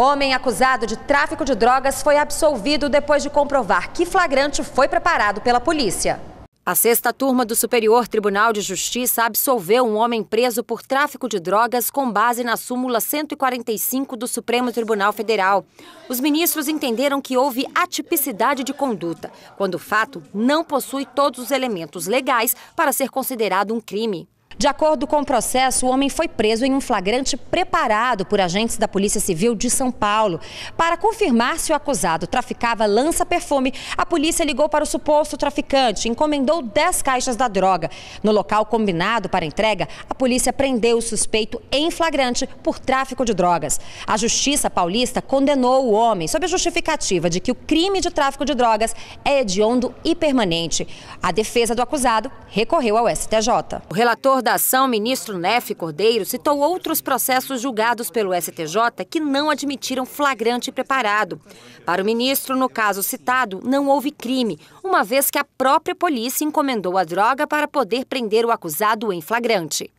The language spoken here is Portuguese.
Homem acusado de tráfico de drogas foi absolvido depois de comprovar que flagrante foi preparado pela polícia. A sexta turma do Superior Tribunal de Justiça absolveu um homem preso por tráfico de drogas com base na súmula 145 do Supremo Tribunal Federal. Os ministros entenderam que houve atipicidade de conduta, quando o fato não possui todos os elementos legais para ser considerado um crime. De acordo com o processo, o homem foi preso em um flagrante preparado por agentes da Polícia Civil de São Paulo. Para confirmar se o acusado traficava lança-perfume, a polícia ligou para o suposto traficante, encomendou 10 caixas da droga. No local combinado para entrega, a polícia prendeu o suspeito em flagrante por tráfico de drogas. A Justiça Paulista condenou o homem sob a justificativa de que o crime de tráfico de drogas é hediondo e permanente. A defesa do acusado recorreu ao STJ. O relator da ação, ministro Nef Cordeiro citou outros processos julgados pelo STJ que não admitiram flagrante preparado. Para o ministro, no caso citado, não houve crime, uma vez que a própria polícia encomendou a droga para poder prender o acusado em flagrante.